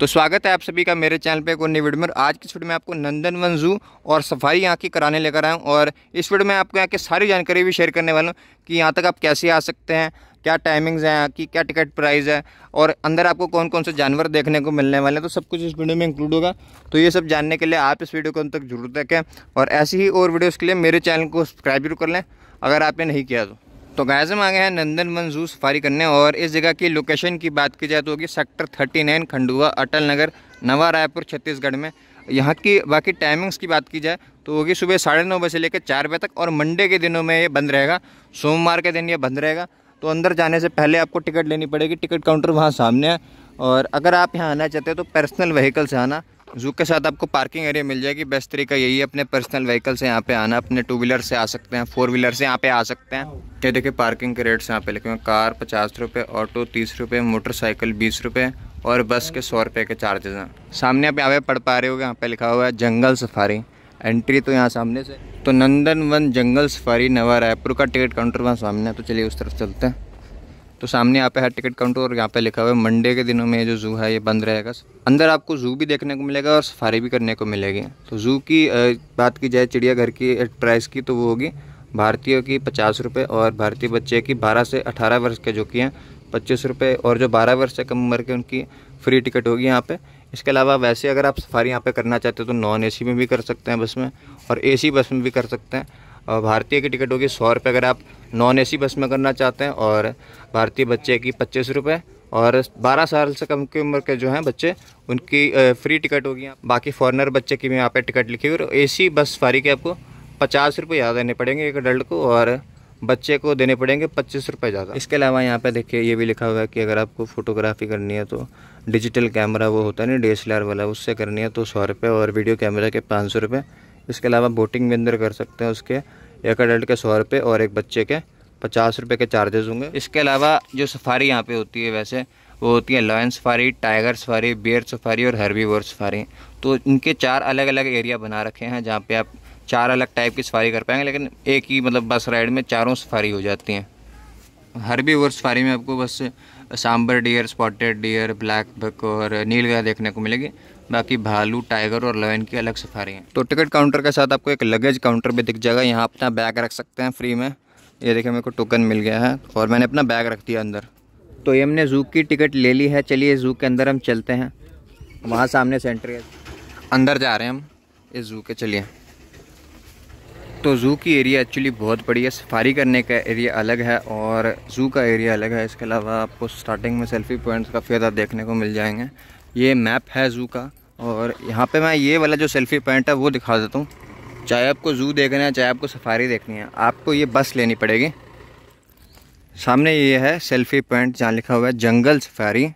तो स्वागत है आप सभी का मेरे चैनल पे एक नई वीडियो में आज की वीडियो में आपको नंदन वन जू और सफारी यहाँ की कराने लेकर आया हूँ और इस वीडियो में आपको यहाँ की सारी जानकारी भी शेयर करने वाला हूँ कि यहाँ तक आप कैसे आ सकते हैं क्या टाइमिंग्स हैं यहाँ की क्या टिकट प्राइस है और अंदर आपको कौन कौन से जानवर देखने को मिलने वाले हैं तो सब कुछ इस वीडियो में इंक्लूड होगा तो ये सब जानने के लिए आप इस वीडियो को अंत तक जरूर देखें और ऐसी ही और वीडियोज़ के लिए मेरे चैनल को सब्सक्राइब जरूर कर लें अगर आपने नहीं किया तो तो गैज़ हम आ गए हैं नंदन वन जू सफारी करने और इस जगह की लोकेशन की बात की जाए तो होगी सेक्टर 39 खंडुआ अटल नगर नवा रायपुर छत्तीसगढ़ में यहाँ की बाकी टाइमिंग्स की बात की जाए तो होगी सुबह साढ़े नौ बजे से लेकर चार बजे तक और मंडे के दिनों में ये बंद रहेगा सोमवार के दिन ये बंद रहेगा तो अंदर जाने से पहले आपको टिकट लेनी पड़ेगी टिकट काउंटर वहाँ सामने है और अगर आप यहाँ आना चाहते हो तो पर्सनल व्हीकल से आना जू के साथ आपको पार्किंग एरिया मिल जाएगी बेस्ट तरीका यही है अपने पर्सनल व्हीकल से यहाँ पे आना अपने टू व्हीलर से आ सकते हैं फोर व्हीलर से यहाँ पे आ सकते हैं ये देखिए पार्किंग के रेट्स यहाँ पे लिखे हुए कार पचास रुपये ऑटो तीस रुपये मोटरसाइकिल बीस रुपये और बस के सौ रुपये के चार्जेज हैं सामने आप यहाँ पे पढ़ पा रहे हो यहाँ पे लिखा हुआ है जंगल सफारी एंट्री तो यहाँ सामने से तो नंदन वन जंगल सफारी नवा रायपुर का टिकट काउंटर वहाँ सामने है तो चलिए उस तरफ चलते हैं तो सामने यहाँ पे है टिकट काउंटर और यहाँ पे लिखा हुआ है मंडे के दिनों में जो जू है ये बंद रहेगा अंदर आपको जू भी देखने को मिलेगा और सफारी भी करने को मिलेगी तो जू की बात की जाए चिड़ियाघर की प्राइस की तो वो होगी भारतीयों की पचास रुपये और भारतीय बच्चे की बारह से अठारह वर्ष के जो कि हैं पच्चीस रुपये और जो बारह वर्ष से कम उम्र के उनकी फ्री टिकट होगी यहाँ पे इसके अलावा वैसे अगर आप सफारी यहाँ पे करना चाहते हो तो नॉन एसी में भी कर सकते हैं बस में और एसी बस में भी कर सकते हैं भारतीय की टिकट होगी सौ रुपये अगर आप नॉन एसी बस में करना चाहते हैं और भारतीय बच्चे की पच्चीस रुपये और 12 साल से कम की उम्र के जो हैं बच्चे उनकी फ्री टिकट होगी बाकी फॉरनर बच्चे की भी यहाँ पे टिकट लिखी हुई और एसी बस फारी के आपको पचास रुपये ज़्यादा देने पड़ेंगे एक अडल्ट को और बच्चे को देने पड़ेंगे पच्चीस रुपये ज़्यादा इसके अलावा यहाँ पे देखिए ये भी लिखा हुआ है कि अगर आपको फ़ोटोग्राफी करनी है तो डिजिटल कैमरा वो होता है ना डी वाला उससे करनी है तो सौ रुपये और वीडियो कैमरा के पाँच सौ रुपये इसके अलावा बोटिंग भी अंदर कर सकते हैं उसके एक अडल्ट के सौ रुपये और एक बच्चे के पचास रुपये के चार्जेस होंगे इसके अलावा जो सफारी यहाँ पे होती है वैसे वो होती है lion safari tiger safari bear safari और हर्बीवर सफारी तो इनके चार अलग अलग एरिया बना रखे हैं जहाँ पे आप चार अलग टाइप की सफारी कर पाएंगे लेकिन एक ही मतलब बस राइड में चारों सफारी हो जाती हैं हर्बीवर सफारी में आपको बस sambar deer spotted deer black buck और नीलगा देखने को मिलेगी बाकी भालू टाइगर और लवेन की अलग सफारी हैं तो टिकट काउंटर के साथ आपको एक लगेज काउंटर भी दिख जाएगा यहाँ अपना बैग रख सकते हैं फ्री में ये देखिए मेरे को टोकन मिल गया है और मैंने अपना बैग रख दिया अंदर तो ये हमने जू की टिकट ले ली है चलिए जू के अंदर हम चलते हैं वहाँ सामने सेंटर है अंदर जा रहे हैं हम इस जू के चलिए तो ज़ू की एरिया एक्चुअली बहुत बड़ी है सफारी करने का एरिया अलग है और ज़ू का एरिया अलग है इसके अलावा आपको स्टार्टिंग में सेल्फी पॉइंट्स काफ़ी ज़्यादा देखने को मिल जाएंगे ये मैप है ज़ू का और यहाँ पे मैं ये वाला जो सेल्फ़ी पॉइंट है वो दिखा देता हूँ चाहे आपको ज़ू देखना है चाहे आपको सफारी देखनी है आपको ये बस लेनी पड़ेगी सामने ये है सेल्फ़ी पॉइंट जहाँ लिखा हुआ है जंगल सफारी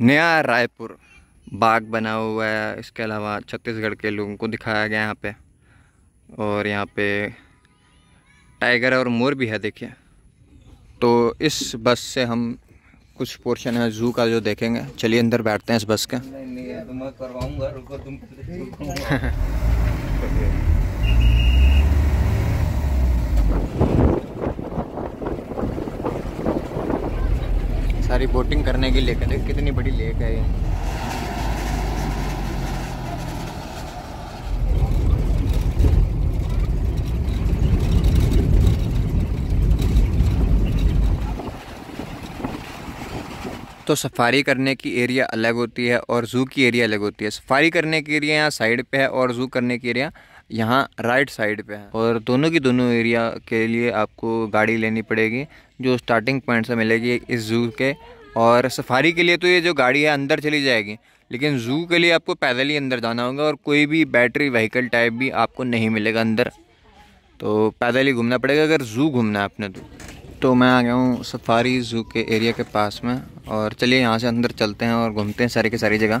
नया रायपुर बाग बना हुआ है इसके अलावा छत्तीसगढ़ के लोगों को दिखाया गया यहाँ पे और यहाँ पे टाइगर और मोर भी है देखिए तो इस बस से हम कुछ पोर्शन है जू का जो देखेंगे चलिए अंदर बैठते हैं इस बस के सारी बोटिंग करने की लिए कितनी बड़ी लेक है ये दोस्तों सफारी करने की एरिया अलग होती है और ज़ू की एरिया अलग होती है सफारी करने की एरिया यहाँ साइड पे है और ज़ू करने की एरिया यहाँ राइट साइड पे है और दोनों की दोनों एरिया के लिए आपको गाड़ी लेनी पड़ेगी जो स्टार्टिंग पॉइंट से मिलेगी इस ज़ू के और सफारी के लिए तो ये जो गाड़ी है अंदर चली जाएगी लेकिन ज़ू के लिए आपको पैदल ही अंदर जाना होगा और कोई भी बैटरी व्हीकल टाइप भी आपको नहीं मिलेगा अंदर तो पैदल ही घूमना पड़ेगा अगर ज़ू घूमना है आपने तो तो मैं आ गया हूँ सफारी ज़ू के एरिया के पास में और चलिए यहाँ से अंदर चलते हैं और घूमते हैं सारी की सारी जगह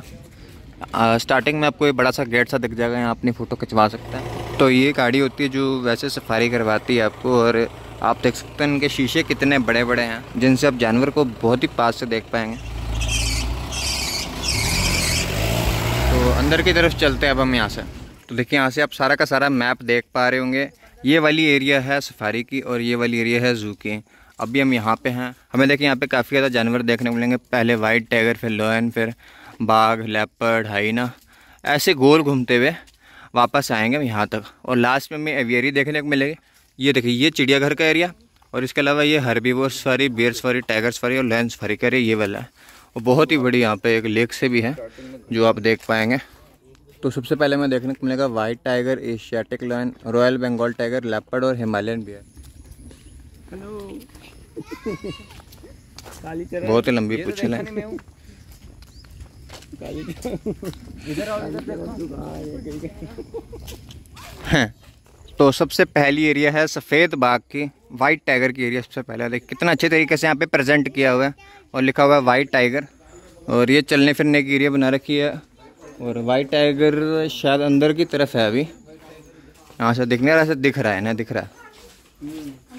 स्टार्टिंग में आपको ये बड़ा सा गेट सा दिख जाएगा यहाँ अपनी फ़ोटो खिंचवा सकते हैं तो ये गाड़ी होती है जो वैसे सफारी करवाती है आपको और आप देख सकते हैं इनके शीशे कितने बड़े बड़े हैं जिनसे आप जानवर को बहुत ही पास से देख पाएंगे तो अंदर की तरफ चलते हैं अब हम यहाँ से तो देखिए यहाँ से आप सारा का सारा मैप देख पा रहे होंगे ये वाली एरिया है सफारी की और ये वाली एरिया है जू की अभी हम यहाँ पे हैं हमें देखें यहाँ पे काफ़ी ज़्यादा जानवर देखने को मिलेंगे पहले वाइट टाइगर फिर लोयन फिर बाघ लेपर्ड हाइना ऐसे गोल घूमते हुए वापस आएंगे हम यहाँ तक और लास्ट में हमें एवियरी देखने को मिलेगी ये देखिए ये चिड़ियाघर का एरिया और इसके अलावा ये वो safari bear safari tiger safari और लैंड सफारी का ये वाला है और बहुत ही बड़ी यहाँ पे एक लेक से भी है जो आप देख पाएंगे तो सबसे पहले हमें देखने को मिलेगा white tiger Asiatic lion royal Bengal tiger leopard और हिमालयन बियर काली बहुत ही लंबी पूछ है काली इधर आओ इधर देखो तो सबसे पहली एरिया है सफ़ेद बाग की वाइट टाइगर की एरिया सबसे पहला देख कितना अच्छे तरीके से यहाँ पे प्रेजेंट किया हुआ है और लिखा हुआ है वाइट टाइगर और ये चलने फिरने की एरिया बना रखी है और वाइट टाइगर शायद अंदर की तरफ है अभी यहाँ से दिखने रहा से दिख रहा है ना दिख रहा है हम्म।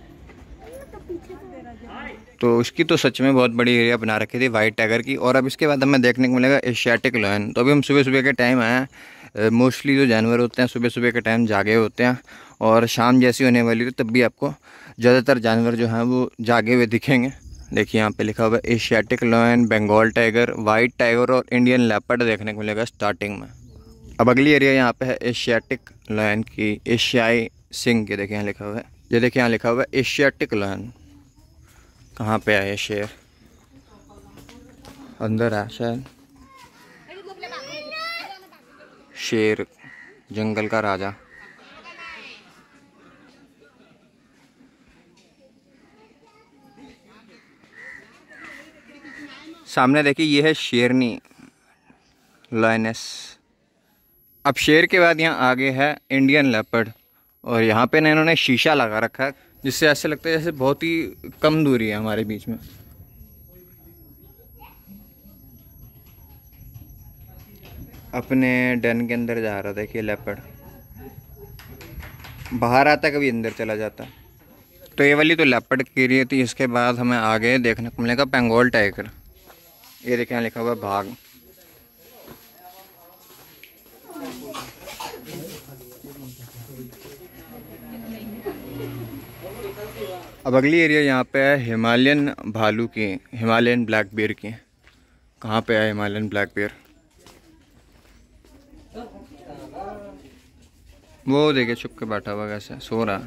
तो उसकी तो सच में बहुत बड़ी एरिया बना रखी थी वाइट टाइगर की और अब इसके बाद हमें देखने को मिलेगा एशियाटिक लॉयन तो अभी हम सुबह सुबह के टाइम आए हैं मोस्टली जो जानवर होते हैं सुबह सुबह के टाइम जागे होते हैं और शाम जैसी होने वाली हो तब भी आपको ज़्यादातर जानवर जो हैं वो जागे हुए दिखेंगे देखिए यहाँ पे लिखा हुआ है Asiatic lion Bengal tiger white tiger और इंडियन लेपर्ड देखने को मिलेगा स्टार्टिंग में अब अगली एरिया यहाँ पे है एशियाटिक लॉयन की एशियाई सिंह के देखिए यहाँ लिखा हुआ है ये देखिए यहाँ लिखा हुआ है एशियाटिक लर्न कहाँ पे आया शेर अंदर है शायद शेर जंगल का राजा सामने देखिए ये है शेरनी लाइनेस अब शेर के बाद यहाँ आगे है इंडियन लेपर्ड और यहाँ पे ना इन्होंने शीशा लगा रखा है जिससे ऐसे लगता है जैसे बहुत ही कम दूरी है हमारे बीच में अपने डन के अंदर जा रहा देखिए लेपर्ड बाहर आता कभी अंदर चला जाता तो ये वाली तो लेपर्ड के लिए थी इसके बाद हमें आगे देखने को मिलेगा पेंगोल टाइगर ये देखें लिखा हुआ भाग अब अगली एरिया यहाँ पे है हिमालयन भालू की हिमालयन ब्लैक बेर की कहाँ पे है हिमालयन ब्लैक बेर वो देखे छुप के बैठा हुआ कैसे सो रहा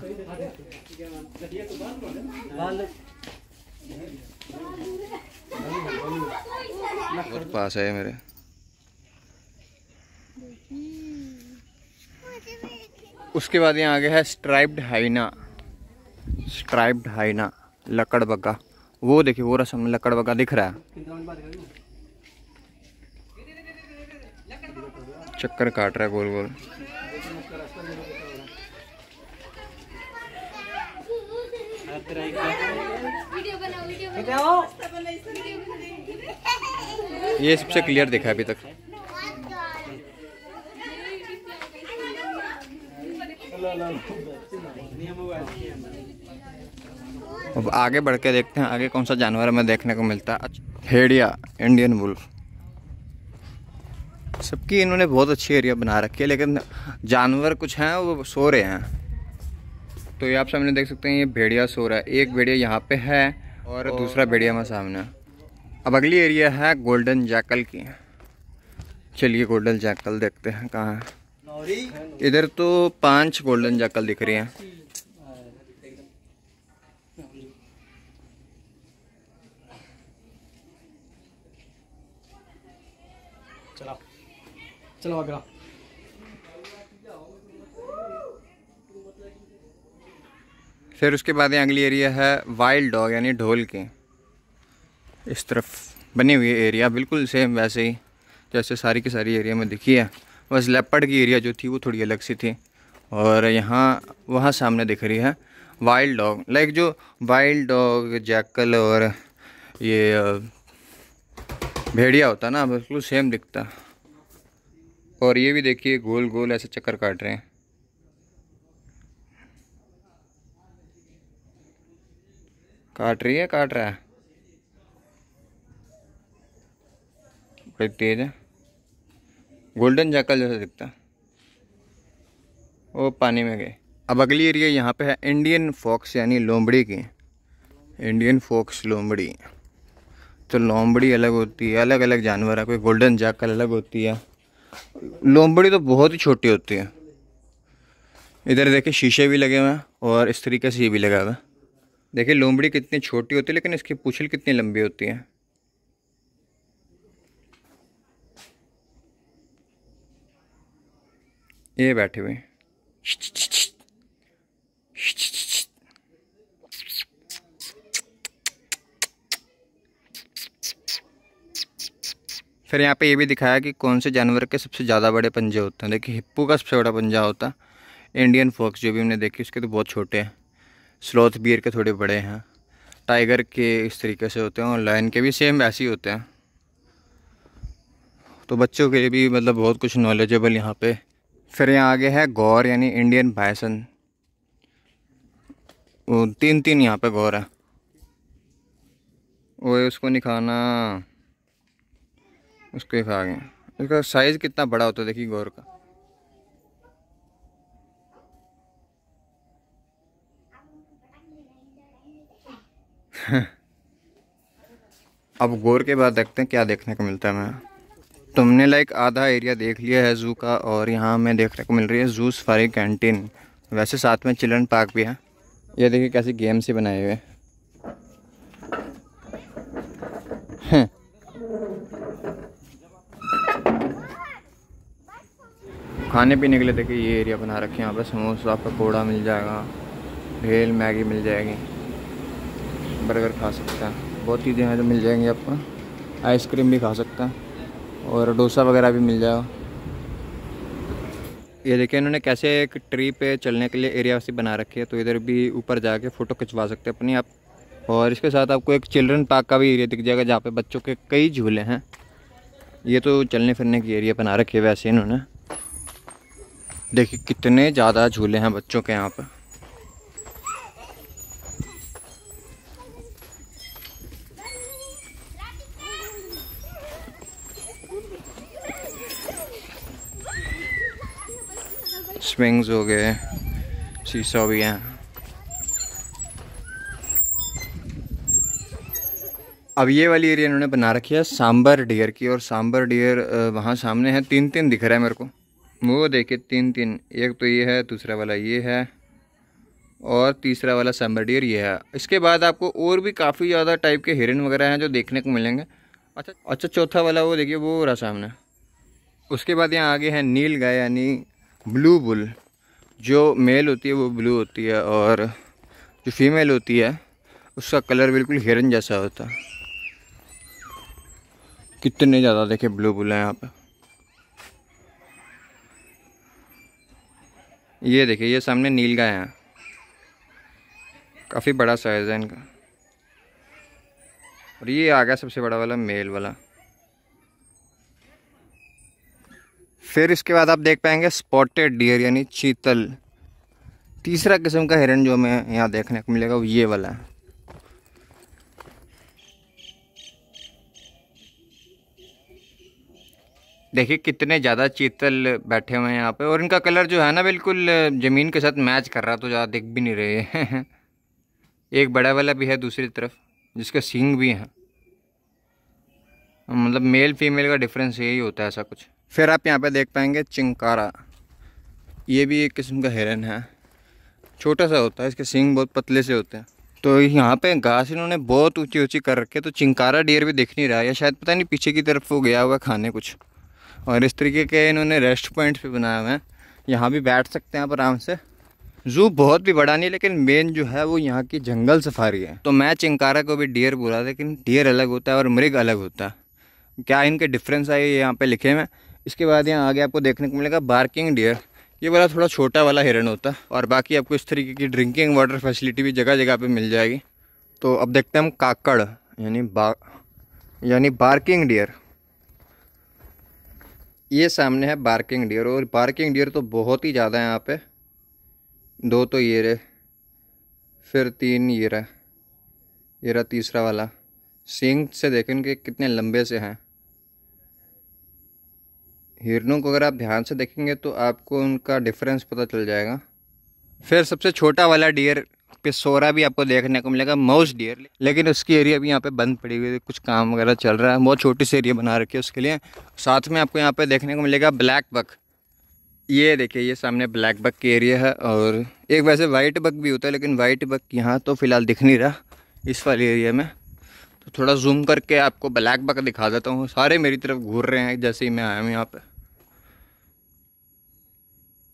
बहुत पास है मेरे उसके बाद यहाँ आगे है स्ट्राइप्ड हाइना स्ट्राइप्ड हाइना लकड़बग्गा वो देखिए वो रसम लकड़बग्गा दिख रहा है चक्कर काट रहा है गोल गोल ये सबसे क्लियर देखा है अभी तक अब आगे बढ़ के देखते हैं आगे कौन सा जानवर हमें देखने को मिलता है अच्छा हेडिया इंडियन वुल्फ सबकी इन्होंने बहुत अच्छी एरिया बना रखी है लेकिन जानवर कुछ हैं वो सो रहे हैं तो ये आप सामने देख सकते हैं ये भेड़िया सो रहा है एक भेड़िया यहाँ पे है और दूसरा भेड़िया हमारे सामने अब अगली एरिया है गोल्डन जैकल की चलिए गोल्डन जैकल देखते हैं कहाँ है इधर तो पांच गोल्डन जैकल दिख रही हैं चलो अगला फिर उसके बाद यहाँ अगली एरिया है वाइल्ड डॉग यानी ढोल के इस तरफ बनी हुई एरिया बिल्कुल सेम वैसे ही जैसे सारी की सारी एरिया में दिखी है बस लेपड़ की एरिया जो थी वो थोड़ी अलग सी थी और यहाँ वहाँ सामने दिख रही है वाइल्ड डॉग लाइक जो वाइल्ड डॉग जैकल और ये भेड़िया होता ना बिल्कुल सेम दिखता और ये भी देखिए गोल गोल ऐसे चक्कर काट रहे हैं काट रही है काट रहा है बड़े तेज है गोल्डन जाकल जैसा दिखता वो पानी में गए अब अगली एरिया यहाँ पे है इंडियन फॉक्स यानी लोमड़ी की इंडियन फॉक्स लोमड़ी तो लोमड़ी अलग होती है अलग अलग जानवर है कोई गोल्डन जाकल अलग होती है लोमबड़ी तो बहुत ही छोटी होती है इधर देखिए शीशे भी लगे हुए हैं और इस तरीके से ये भी लगा हुआ है देखिए लोमड़ी कितनी छोटी होती है लेकिन इसकी पुछल कितनी लंबी होती है ये बैठे हुए फिर यहाँ पे ये भी दिखाया कि कौन से जानवर के सबसे ज़्यादा बड़े पंजे होते हैं देखिए हिप्पू का सबसे बड़ा पंजा होता है इंडियन फॉक्स जो भी हमने देखे उसके तो बहुत छोटे हैं स्लोथ बियर के थोड़े बड़े हैं टाइगर के इस तरीके से होते हैं और लाइन के भी सेम वैसे ही होते हैं तो बच्चों के लिए भी मतलब बहुत कुछ नॉलेजेबल यहाँ पे फिर यहाँ आगे है गौर यानी इंडियन बायसन तीन तीन यहाँ पर गौर है वो उसको निखाना उसके आगे इसका साइज़ कितना बड़ा होता है देखिए गौर का अब गौर के बाद देखते हैं क्या देखने को मिलता है मैं तुमने लाइक आधा एरिया देख लिया है जू का और यहाँ हमें देखने को मिल रही है जू सफारी कैंटीन वैसे साथ में चिल्ड्रन पार्क भी है ये देखिए कैसे गेम से बनाए हुए हैं खाने पीने के लिए देखिए ये एरिया बना रखे हैं यहाँ पर समोसा पकौड़ा कोड़ा मिल जाएगा भेल मैगी मिल जाएगी बर्गर खा सकता है बहुत चीज़ें हैं जो मिल जाएंगी आपको आइसक्रीम भी खा सकता है और डोसा वगैरह भी मिल जाएगा ये देखिए इन्होंने कैसे एक ट्री पे चलने के लिए एरिया वैसे बना रखी है तो इधर भी ऊपर जाके फ़ोटो खिंचवा सकते हैं अपनी आप और इसके साथ आपको एक चिल्ड्रन पार्क का भी एरिया दिख जाएगा जहाँ पे बच्चों के कई झूले हैं ये तो चलने फिरने की एरिया बना रखी है वैसे इन्होंने देखिए कितने ज़्यादा झूले हैं बच्चों के यहाँ पर स्विंग्स हो गए शीशा भी हैं अब ये वाली एरिया इन्होंने बना रखी है सांबर डियर की और सांबर डियर वहाँ सामने है तीन तीन दिख रहा है मेरे को वो देखिए तीन तीन एक तो ये है दूसरा वाला ये है और तीसरा वाला सैम्बडियर ये है इसके बाद आपको और भी काफ़ी ज़्यादा टाइप के हिरन वगैरह हैं जो देखने को मिलेंगे अच्छा अच्छा चौथा वाला वो देखिए वो हो रहा सामने उसके बाद यहाँ आगे है नील गाय यानी ब्लू बुल जो मेल होती है वो ब्लू होती है और जो फीमेल होती है उसका कलर बिल्कुल हिरन जैसा होता है कितने ज़्यादा देखे ब्लू बुल हैं यहाँ पर ये देखिए ये सामने नील गाय है काफ़ी बड़ा साइज़ है इनका और ये आ गया सबसे बड़ा वाला मेल वाला फिर इसके बाद आप देख पाएंगे स्पॉटेड डियर यानी चीतल तीसरा किस्म का हिरन जो हमें यहाँ देखने को मिलेगा वो ये वाला है देखिए कितने ज़्यादा चीतल बैठे हुए हैं यहाँ पे और इनका कलर जो है ना बिल्कुल ज़मीन के साथ मैच कर रहा तो ज़्यादा दिख भी नहीं रहे हैं एक बड़ा वाला भी है दूसरी तरफ जिसके सींग भी है मतलब मेल फीमेल का डिफरेंस यही होता है ऐसा कुछ फिर आप यहाँ पे देख पाएंगे चिंकारा ये भी एक किस्म का हिरन है छोटा सा होता है इसके सींग बहुत पतले से होते हैं तो यहाँ पे घास इन्होंने बहुत ऊंची ऊंची कर रखी है तो चिंकारा डियर भी दिख नहीं रहा है या शायद पता नहीं पीछे की तरफ वो गया हुआ खाने कुछ और इस तरीके के इन्होंने रेस्ट पॉइंट्स भी बनाए हुए हैं यहाँ भी बैठ सकते हैं आप आराम से जू बहुत भी बड़ा नहीं लेकिन मेन जो है वो यहाँ की जंगल सफारी है तो मैं चिंकारा को भी डियर बोला लेकिन डियर अलग होता है और मृग अलग होता है क्या इनके डिफरेंस आए ये यहाँ पर लिखे हुए इसके बाद यहाँ आगे आपको देखने को मिलेगा बार्किंग डियर ये वाला थोड़ा छोटा वाला हिरन होता है और बाकी आपको इस तरीके की ड्रिंकिंग वाटर फैसिलिटी भी जगह जगह पे मिल जाएगी तो अब देखते हैं हम काकड़ यानी बा यानी बार्किंग डियर ये सामने है बार्किंग डियर और बार्किंग डियर तो बहुत ही ज़्यादा है यहाँ पे दो तो ये रहे फिर तीन ये रहा ये रहा तीसरा वाला सिंग से देखें कि कितने लंबे से हैं हिरनों को अगर आप ध्यान से देखेंगे तो आपको उनका डिफरेंस पता चल जाएगा फिर सबसे छोटा वाला डियर सोरा भी आपको देखने को मिलेगा माउस डियर लेकिन उसकी एरिया भी यहाँ पे बंद पड़ी हुई है कुछ काम वगैरह चल रहा है बहुत छोटी सी एरिया बना रखी है उसके लिए साथ में आपको यहाँ पे देखने को मिलेगा ब्लैक बक ये देखिए ये सामने ब्लैक बक की एरिया है और एक वैसे वाइट बक भी होता है लेकिन वाइट बक यहाँ तो फिलहाल दिख नहीं रहा इस वाले एरिया में तो थोड़ा जूम करके आपको ब्लैक बक दिखा देता हूँ सारे मेरी तरफ घूर रहे हैं जैसे ही मैं आया हूँ यहाँ पर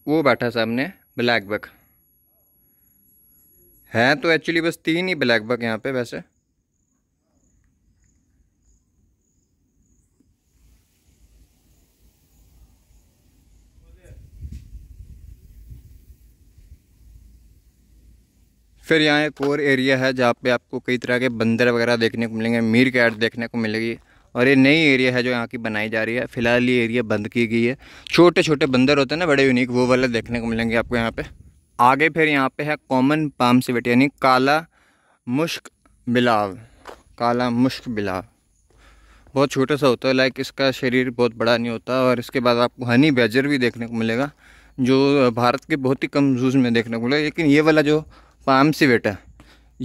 वो बैठा सामने ब्लैक बक हैं तो एक्चुअली बस तीन ही ब्लैक बक यहाँ पे वैसे फिर यहाँ एक और एरिया है जहाँ पे आपको कई तरह के बंदर वगैरह देखने को मिलेंगे मीर कैट देखने को मिलेगी और ये नई एरिया है जो यहाँ की बनाई जा रही है फिलहाल ये एरिया बंद की गई है छोटे छोटे बंदर होते हैं ना बड़े यूनिक वो वाले देखने को मिलेंगे आपको यहाँ पे आगे फिर यहाँ पे है कॉमन पाम सिविट यानी काला मुश्क बिलाव काला मुश्क बिलाव बहुत छोटा सा होता है लाइक इसका शरीर बहुत बड़ा नहीं होता और इसके बाद आपको हनी बेजर भी देखने को मिलेगा जो भारत के बहुत ही कम जूज में देखने को मिलेगा लेकिन ये वाला जो पाम सिविट है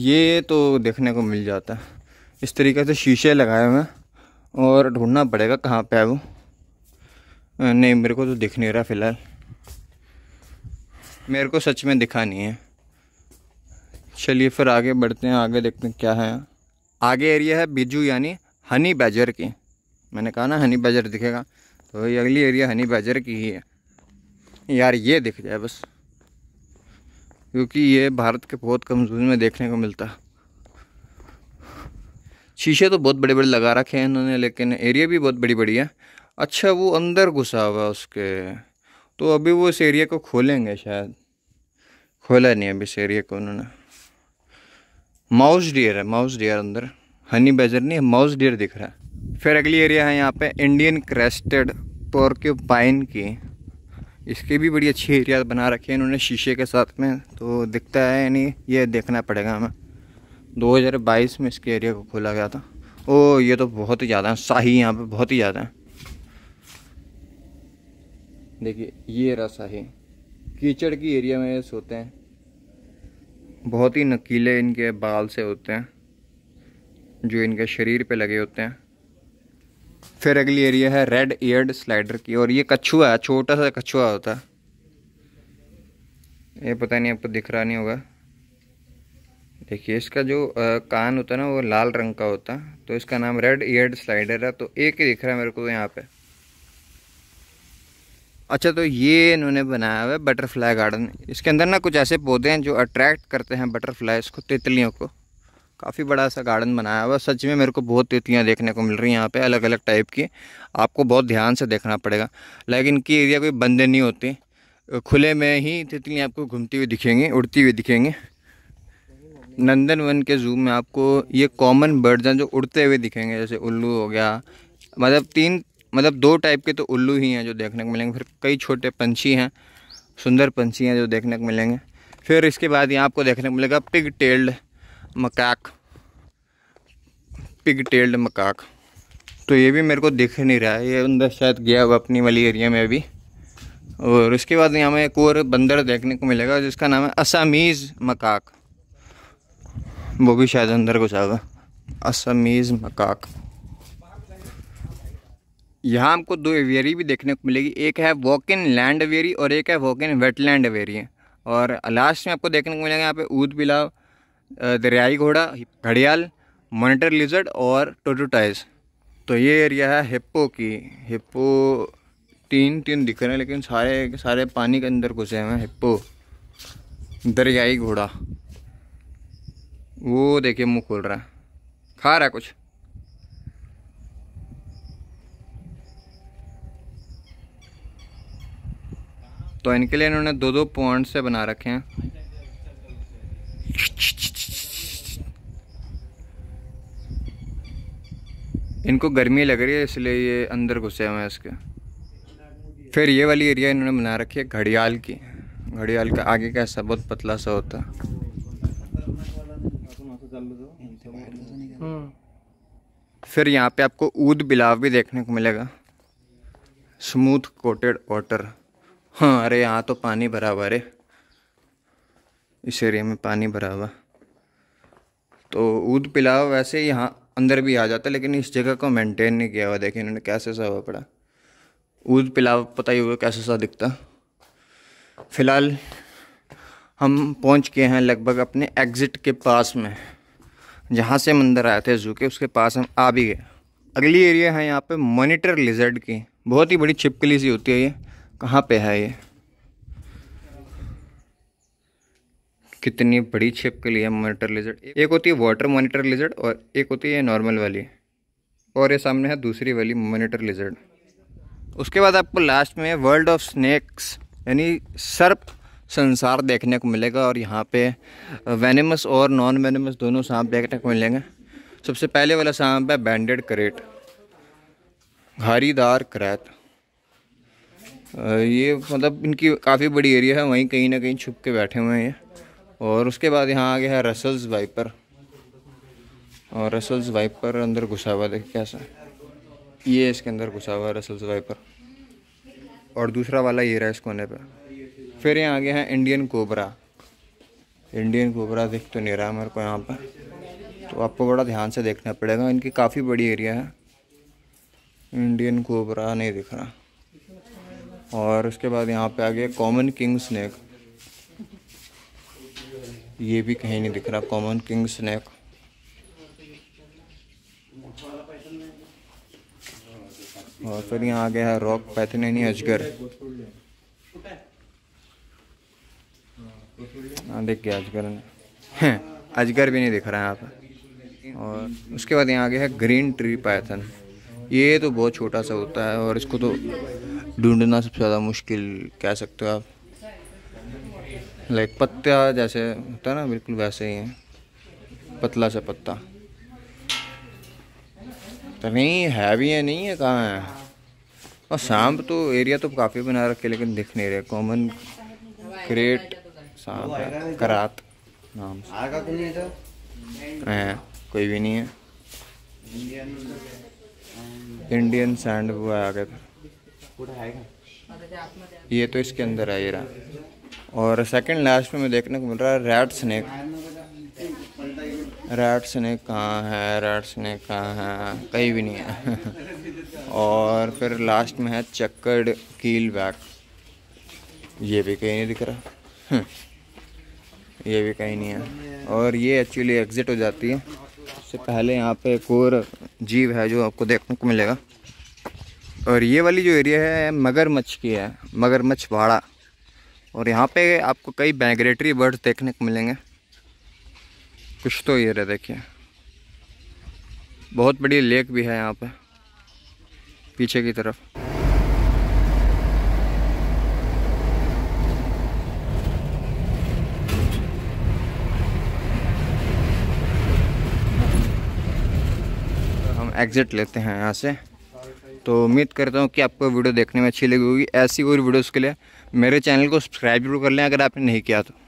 ये तो देखने को मिल जाता है इस तरीके से शीशे लगाए हुए हैं और ढूंढना पड़ेगा कहाँ पे है वो नहीं मेरे को तो दिख नहीं रहा फ़िलहाल मेरे को सच में दिखा नहीं है चलिए फिर आगे बढ़ते हैं आगे देखते हैं क्या है आगे एरिया है बिजू यानी हनी बैजर की मैंने कहा ना हनी बैजर दिखेगा तो ये अगली एरिया हनी बैजर की ही है यार ये दिख जाए बस क्योंकि ये भारत के बहुत कमजोर में देखने को मिलता है शीशे तो बहुत बड़े बड़े लगा रखे हैं इन्होंने लेकिन एरिया भी बहुत बड़ी बड़ी है अच्छा वो अंदर घुसा हुआ उसके तो अभी वो इस एरिया को खोलेंगे शायद खोला नहीं अभी इस एरिया को उन्होंने माउस डियर है माउस डियर अंदर हनी बेजर नहीं माउस डियर दिख रहा है फिर अगली एरिया है यहाँ पे इंडियन क्रेस्टेड पोर्क्यूपाइन की इसके भी बड़ी अच्छी एरिया बना रखी है इन्होंने शीशे के साथ में तो दिखता है यानी ये देखना पड़ेगा हमें 2022 में इसके एरिया को खोला गया था ओ ये तो बहुत ही ज़्यादा है शाही यहाँ पे बहुत ही ज़्यादा है देखिए ये रसा है कीचड़ की एरिया में सोते हैं बहुत ही नकीले इनके बाल से होते हैं जो इनके शरीर पे लगे होते हैं फिर अगली एरिया है रेड एयर्ड स्लाइडर की और ये कछुआ है छोटा सा कछुआ होता है ये पता नहीं आपको तो दिख रहा नहीं होगा देखिए इसका जो कान होता है ना वो लाल रंग का होता है तो इसका नाम रेड एयर्ड स्लाइडर है तो एक ही दिख रहा है मेरे को यहाँ पर अच्छा तो ये इन्होंने बनाया हुआ है बटरफ्लाई गार्डन इसके अंदर ना कुछ ऐसे पौधे हैं जो अट्रैक्ट करते हैं बटरफ्लाईज को तितलियों को काफ़ी बड़ा सा गार्डन बनाया हुआ सच में मेरे को बहुत तितलियाँ देखने को मिल रही हैं यहाँ पे अलग अलग टाइप की आपको बहुत ध्यान से देखना पड़ेगा लेकिन इनकी एरिया कोई बंदे नहीं होती खुले में ही तितलियाँ आपको घूमती हुई दिखेंगी उड़ती हुई दिखेंगी नंदन वन के जू में आपको ये कॉमन बर्ड्स हैं जो उड़ते हुए दिखेंगे जैसे उल्लू हो गया मतलब तीन मतलब दो टाइप के तो उल्लू ही हैं जो देखने को मिलेंगे फिर कई छोटे पंछी हैं सुंदर पंछी हैं जो देखने को मिलेंगे फिर इसके बाद यहाँ आपको देखने को मिलेगा pig tailed macaque pig tailed macaque तो ये भी मेरे को दिख नहीं रहा है ये अंदर शायद गया हुआ अपनी वाली एरिया में अभी और उसके बाद यहाँ में एक और बंदर देखने को मिलेगा जिसका नाम है असामीज़ मकाक वो भी शायद अंदर कुछ आगा असामीज़ मकाक यहाँ हमको दो एवियरी भी देखने को मिलेगी एक है वॉक इन लैंड एवियरी और एक है वॉक इन वेटलैंड एवियरी और लास्ट में आपको देखने को मिलेगा यहाँ पे ऊद बिलाव दरियाई घोड़ा घड़ियाल मोनिटर लिजर्ड और टोटोटाइज तो ये एरिया है हिप्पो की हिप्पो तीन तीन दिख रहे हैं लेकिन सारे सारे पानी के अंदर घुसे हुए हैं हिप्पो दरियाई घोड़ा वो देखिए मुँह खोल रहा है खा रहा है कुछ तो इनके लिए इन्होंने दो दो पॉइंट से बना रखे हैं इनको गर्मी लग रही है इसलिए ये अंदर घुसे हुए हैं इसके फिर ये वाली एरिया इन्होंने बना रखी है घड़ियाल की घड़ियाल का आगे का हिस्सा बहुत पतला सा होता है फिर यहाँ पे आपको ऊद बिलाव भी देखने को मिलेगा स्मूथ कोटेड वाटर हाँ अरे यहाँ तो पानी भरा हुआ अरे इस एरिया में पानी भरा हुआ तो ऊद पिलाव वैसे यहाँ अंदर भी आ जाता लेकिन इस जगह को मेंटेन नहीं किया हुआ देखिए इन्होंने कैसे सा हुआ पड़ा ऊद पिलाव पता ही होगा कैसे सा दिखता फ़िलहाल हम पहुँच गए हैं लगभग अपने एग्ज़िट के पास में जहाँ से मंदिर आए थे जू के उसके पास हम आ भी गए अगली एरिया है यहाँ पे मॉनिटर लिजर्ड की बहुत ही बड़ी छिपकली सी होती है ये कहाँ पे है ये कितनी बड़ी छिप के लिए मॉनिटर लेजर्ड एक होती है वाटर मॉनिटर लेजर्ड और एक होती है नॉर्मल वाली और ये सामने है दूसरी वाली मॉनिटर लेजर्ड उसके बाद आपको लास्ट में वर्ल्ड ऑफ स्नैक्स यानी सर्प संसार देखने को मिलेगा और यहाँ पे वेनेमस और नॉन वेनेमस दोनों सांप देखने को मिलेंगे सबसे पहले वाला सांप है बैंडेड करेट घारीदार करैत ये मतलब इनकी काफ़ी बड़ी एरिया है वहीं कहीं ना कहीं छुप के बैठे हुए हैं और उसके बाद यहाँ आ गया है रसल्स वाइपर और रसल्स वाइपर अंदर घुसा हुआ देखिए कैसा ये इसके अंदर घुसा हुआ है रसल्स वाइपर और दूसरा वाला ये रहा इस कोने पर फिर यहाँ आ गया है इंडियन कोबरा इंडियन कोबरा देख तो नहीं रहा मेरे को यहाँ पर तो आपको बड़ा ध्यान से देखना पड़ेगा इनकी काफ़ी बड़ी एरिया है इंडियन कोबरा नहीं दिख रहा और उसके बाद यहाँ पे आ गया कॉमन किंग स्नैक ये भी कहीं नहीं दिख रहा कॉमन किंग स्नैक और फिर यहाँ आ गया है रॉक पैथनेनी अजगर हाँ देख गया अजगर ने अजगर भी नहीं दिख रहा है यहाँ पे और उसके बाद यहाँ आ गया है ग्रीन ट्री पैथन ये तो बहुत छोटा सा होता है और इसको तो ढूंढना सबसे ज़्यादा मुश्किल कह सकते हो आप लाइक पत्ता जैसे होता है ना बिल्कुल वैसे ही है पतला सा पत्ता तो नहीं है भी है नहीं है कहाँ है और सांप तो एरिया तो काफ़ी बना रखे लेकिन दिख नहीं रहे कॉमन क्रेट सांप है करात नाम है कोई भी नहीं है इंडियन सैंड वो गया था ये तो इसके अंदर आ ये रहा और सेकंड लास्ट में देखने को मिल रहा है रेड स्नैक रेड स्नैक कहाँ है रेड स्नैक कहाँ है कहीं भी नहीं है और फिर लास्ट में है चक्कर कील बैग ये भी कहीं नहीं दिख रहा हम्म। ये भी कहीं नहीं है और ये एक्चुअली एग्ज़िट हो जाती है इससे पहले यहाँ पे एक और जीव है जो आपको देखने को मिलेगा और ये वाली जो एरिया है मगरमच्छ की है मगरमच्छ भाड़ा और यहाँ पे आपको कई माइग्रेटरी बर्ड्स देखने को मिलेंगे कुछ तो ये रहा देखिए बहुत बड़ी लेक भी है यहाँ पे पीछे की तरफ हम एग्ज़िट लेते हैं यहाँ से तो उम्मीद करता हूँ कि आपको वीडियो देखने में अच्छी लगी होगी ऐसी और वीडियोज़ के लिए मेरे चैनल को सब्सक्राइब जरूर कर लें अगर आपने नहीं किया तो